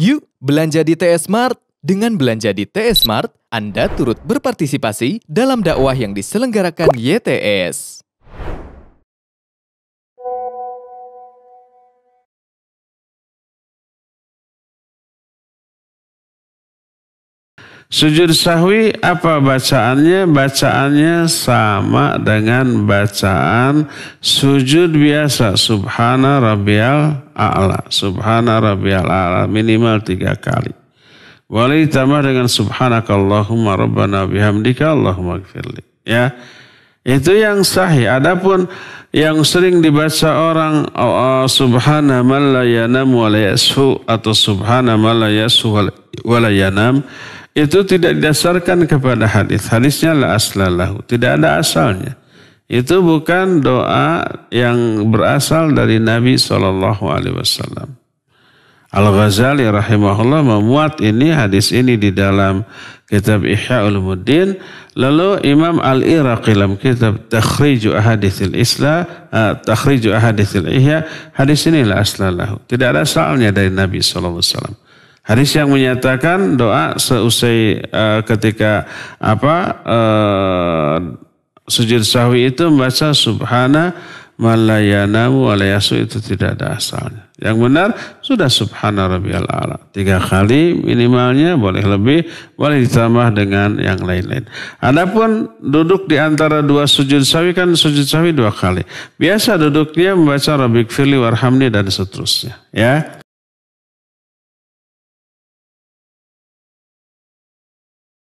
Yuk, belanja di TS Mart. Dengan belanja di TS Mart, Anda turut berpartisipasi dalam dakwah yang diselenggarakan YTS. Sujud sahwi apa bacaannya? Bacaannya sama dengan bacaan sujud biasa. Subhana rabbiyal a'la. Subhana rabbiyal a'la. Minimal tiga kali. Boleh tambah dengan subhanakallahumma rabbana bihamdika Allahumma gfirli. Ya. Itu yang sahih. Adapun yang sering dibaca orang oh, oh, subhana man la yanam wa la yasfu atau subhana man la yasfu wa la yanam itu tidak didasarkan kepada hadis. Hadisnya la aslalahu, tidak ada asalnya. Itu bukan doa yang berasal dari Nabi Shallallahu Alaihi Wasallam. Al Ghazali rahimahullah memuat ini hadis ini di dalam kitab Ihya Ulumuddin. Lalu Imam Al Iraqi dalam kitab Takhriju Ahadithil Isla, uh, Takhriju Ahadithil Ihya, hadis ini la aslalahu, tidak ada asalnya dari Nabi Shallallahu Alaihi Wasallam. Hadis yang menyatakan doa seusai e, ketika apa e, sujud sahwi itu membaca subhana malayanamu alayasu itu tidak ada asalnya. Yang benar sudah subhana rabbiyal ala. Tiga kali minimalnya boleh lebih, boleh ditambah dengan yang lain-lain. Adapun duduk di antara dua sujud sawi kan sujud sawi dua kali. Biasa duduknya membaca rabbik firli warhamni dan seterusnya. Ya,